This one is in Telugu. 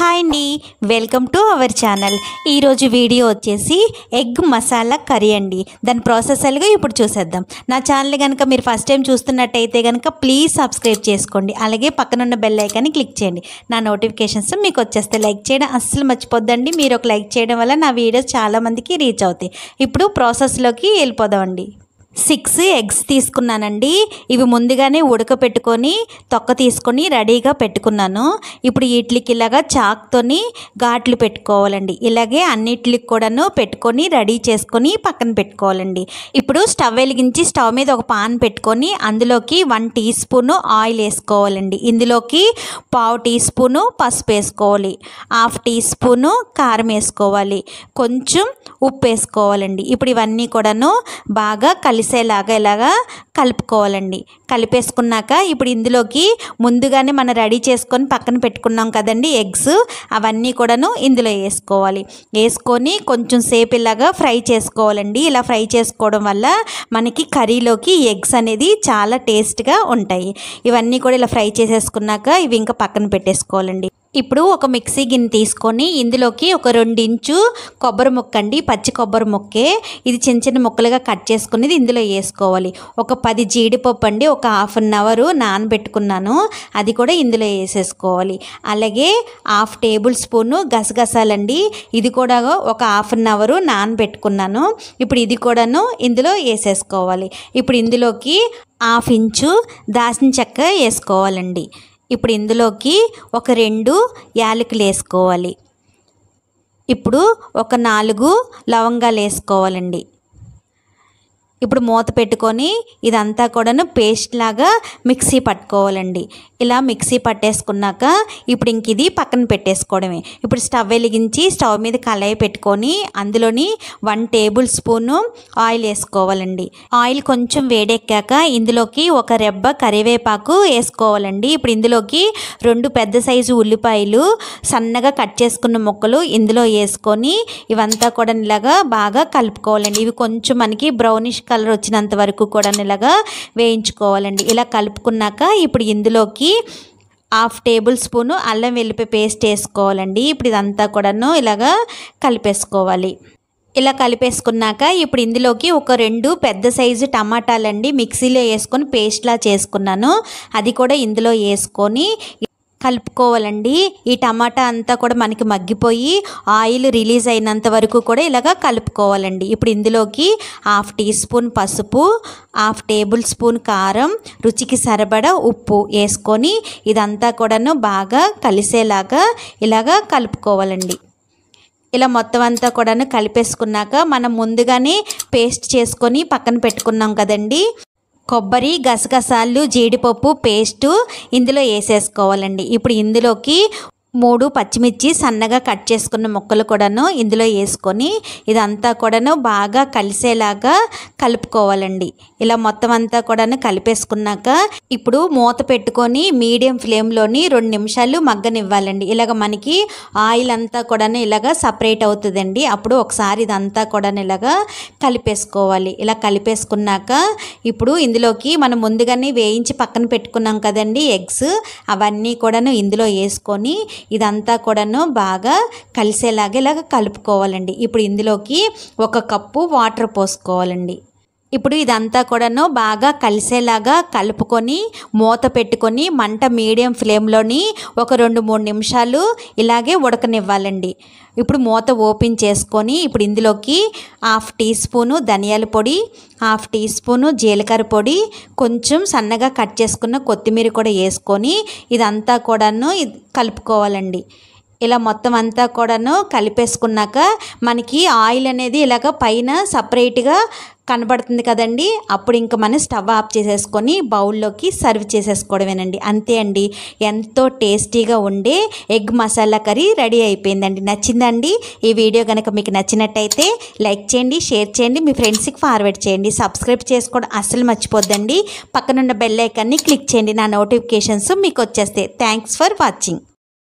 హాయ్ అండి వెల్కమ్ టు అవర్ ఛానల్ ఈరోజు వీడియో వచ్చేసి ఎగ్ మసాలా కర్రీ అండి దాని ప్రాసెస్ అలాగే ఇప్పుడు చూసేద్దాం నా ఛానల్ కనుక మీరు ఫస్ట్ టైం చూస్తున్నట్టయితే కనుక ప్లీజ్ సబ్స్క్రైబ్ చేసుకోండి అలాగే పక్కనున్న బెల్ ఐకాన్ని క్లిక్ చేయండి నా నోటిఫికేషన్స్ మీకు వచ్చేస్తే లైక్ చేయడం అస్సలు మర్చిపోద్దండి మీరు ఒక లైక్ చేయడం వల్ల నా వీడియోస్ చాలామందికి రీచ్ అవుతాయి ఇప్పుడు ప్రాసెస్లోకి వెళ్ళిపోదామండి సిక్స్ ఎగ్స్ తీసుకున్నానండి ఇవి ముందుగానే ఉడకపెట్టుకొని తొక్క తీసుకొని రెడీగా పెట్టుకున్నాను ఇప్పుడు వీటికి ఇలాగా చాక్తోని ఘాట్లు పెట్టుకోవాలండి ఇలాగే అన్నిటికి కూడాను పెట్టుకొని రెడీ చేసుకొని పక్కన పెట్టుకోవాలండి ఇప్పుడు స్టవ్ వెలిగించి స్టవ్ మీద ఒక పాన్ పెట్టుకొని అందులోకి వన్ టీ స్పూను ఆయిల్ వేసుకోవాలండి ఇందులోకి పావు టీ స్పూను పసుపు వేసుకోవాలి హాఫ్ టీ స్పూను కారం వేసుకోవాలి కొంచెం ఉప్పు వేసుకోవాలండి ఇప్పుడు ఇవన్నీ కూడాను బాగా కలిపి మెలిసేలాగా ఇలాగా కలుపుకోవాలండి కలిపేసుకున్నాక ఇప్పుడు ఇందులోకి ముందుగానే మనం రెడీ చేసుకొని పక్కన పెట్టుకున్నాం కదండి ఎగ్స్ అవన్నీ కూడాను ఇందులో వేసుకోవాలి వేసుకొని కొంచెం సేపు ఇలాగా ఫ్రై చేసుకోవాలండి ఇలా ఫ్రై చేసుకోవడం వల్ల మనకి కర్రీలోకి ఎగ్స్ అనేది చాలా టేస్ట్గా ఉంటాయి ఇవన్నీ కూడా ఇలా ఫ్రై చేసేసుకున్నాక ఇవి ఇంకా పక్కన పెట్టేసుకోవాలండి ఇప్పుడు ఒక మిక్సీ గిన్నె తీసుకొని ఇందులోకి ఒక రెండించు కొబ్బరి ముక్క అండి పచ్చి కొబ్బరి ముక్కే ఇది చిన్న చిన్న ముక్కలుగా కట్ చేసుకునేది ఇందులో వేసుకోవాలి ఒక పది జీడిపప్పు అండి ఒక హాఫ్ అన్ అవరు నానబెట్టుకున్నాను అది కూడా ఇందులో వేసేసుకోవాలి అలాగే హాఫ్ టేబుల్ స్పూను గసగసాలండి ఇది కూడా ఒక హాఫ్ అన్ అవరు నానబెట్టుకున్నాను ఇప్పుడు ఇది కూడాను ఇందులో వేసేసుకోవాలి ఇప్పుడు ఇందులోకి హాఫ్ ఇంచు దాసిన చెక్క వేసుకోవాలండి ఇప్పుడు ఇందులోకి ఒక రెండు యాలకులు వేసుకోవాలి ఇప్పుడు ఒక నాలుగు లవంగాలు వేసుకోవాలండి ఇప్పుడు మూత పెట్టుకొని ఇదంతా కూడాను పేస్ట్ లాగా మిక్సీ పట్టుకోవాలండి ఇలా మిక్సీ పట్టేసుకున్నాక ఇప్పుడు ఇంక ఇది పక్కన పెట్టేసుకోవడమే ఇప్పుడు స్టవ్ వెలిగించి స్టవ్ మీద కళాయి పెట్టుకొని అందులోని వన్ టేబుల్ స్పూను ఆయిల్ వేసుకోవాలండి ఆయిల్ కొంచెం వేడెక్కాక ఇందులోకి ఒక రెబ్బ కరివేపాకు వేసుకోవాలండి ఇప్పుడు ఇందులోకి రెండు పెద్ద సైజు ఉల్లిపాయలు సన్నగా కట్ చేసుకున్న ముక్కలు ఇందులో వేసుకొని ఇవంతా కూడా ఇలాగా బాగా కలుపుకోవాలండి ఇవి కొంచెం మనకి బ్రౌనిష్ కలర్ వచ్చినంత వరకు కూడా ఇలాగా వేయించుకోవాలండి ఇలా కలుపుకున్నాక ఇప్పుడు ఇందులోకి హాఫ్ టేబుల్ స్పూను అల్లం వెల్లిపి పేస్ట్ వేసుకోవాలండి ఇప్పుడు ఇదంతా కూడాను ఇలాగా కలిపేసుకోవాలి ఇలా కలిపేసుకున్నాక ఇప్పుడు ఇందులోకి ఒక రెండు పెద్ద సైజు టమాటాలండి మిక్సీలో వేసుకొని పేస్ట్లా చేసుకున్నాను అది కూడా ఇందులో వేసుకొని కలుపుకోవాలండి ఈ టమాటా అంతా కూడా మనకి మగ్గిపోయి ఆయిల్ రిలీజ్ అయినంత వరకు కూడా ఇలాగ కలుపుకోవాలండి ఇప్పుడు ఇందులోకి హాఫ్ టీ స్పూన్ పసుపు హాఫ్ టేబుల్ స్పూన్ కారం రుచికి సరిపడా ఉప్పు వేసుకొని ఇదంతా కూడాను బాగా కలిసేలాగా ఇలాగ కలుపుకోవాలండి ఇలా మొత్తం అంతా కూడాను కలిపేసుకున్నాక మనం ముందుగానే పేస్ట్ చేసుకొని పక్కన పెట్టుకున్నాం కదండి కొబ్బరి గసగసాలు జీడిపప్పు పేస్టు ఇందులో వేసేసుకోవాలండి ఇప్పుడు ఇందులోకి మూడు పచ్చిమిర్చి సన్నగా కట్ చేసుకున్న ముక్కలు కూడాను ఇందులో వేసుకొని ఇదంతా కూడాను బాగా కలిసేలాగా కలుపుకోవాలండి ఇలా మొత్తం అంతా కూడాను కలిపేసుకున్నాక ఇప్పుడు మూత పెట్టుకొని మీడియం ఫ్లేమ్లోని రెండు నిమిషాలు మగ్గనివ్వాలండి ఇలాగ మనకి ఆయిల్ అంతా కూడాను ఇలాగ సపరేట్ అవుతుందండి అప్పుడు ఒకసారి ఇదంతా కూడాను ఇలాగ కలిపేసుకోవాలి ఇలా కలిపేసుకున్నాక ఇప్పుడు ఇందులోకి మనం ముందుగానే వేయించి పక్కన పెట్టుకున్నాం కదండి ఎగ్స్ అవన్నీ కూడాను ఇందులో వేసుకొని ఇదంతా కూడాను బాగా కలిసేలాగా ఇలాగ కలుపుకోవాలండి ఇప్పుడు ఇందులోకి ఒక కప్పు వాటర్ పోసుకోవాలండి ఇప్పుడు ఇదంతా కూడాను బాగా కలిసేలాగా కలుపుకొని మూత పెట్టుకొని మంట మీడియం ఫ్లేమ్లోని ఒక రెండు మూడు నిమిషాలు ఇలాగే ఉడకనివ్వాలండి ఇప్పుడు మూత ఓపెన్ చేసుకొని ఇప్పుడు ఇందులోకి హాఫ్ టీ స్పూను ధనియాల పొడి హాఫ్ టీ స్పూను జీలకర్ర పొడి కొంచెం సన్నగా కట్ చేసుకున్న కొత్తిమీర కూడా వేసుకొని ఇదంతా కూడాను కలుపుకోవాలండి ఇలా మొత్తం అంతా కూడాను కలిపేసుకున్నాక మనకి ఆయిల్ అనేది ఇలాగ పైన సపరేట్గా కనబడుతుంది కదండి అప్పుడు ఇంకా మనం స్టవ్ ఆఫ్ చేసేసుకొని బౌల్లోకి సర్వ్ చేసేసుకోవడమేనండి అంతే అండి ఎంతో టేస్టీగా ఉండే ఎగ్ మసాలా కర్రీ రెడీ అయిపోయిందండి నచ్చిందండి ఈ వీడియో కనుక మీకు నచ్చినట్టయితే లైక్ చేయండి షేర్ చేయండి మీ ఫ్రెండ్స్కి ఫార్వర్డ్ చేయండి సబ్స్క్రైబ్ చేసుకోవడం అస్సలు మర్చిపోద్దండి పక్కనున్న బెల్లైకాన్ని క్లిక్ చేయండి నా నోటిఫికేషన్స్ మీకు వచ్చేస్తాయి థ్యాంక్స్ ఫర్ వాచింగ్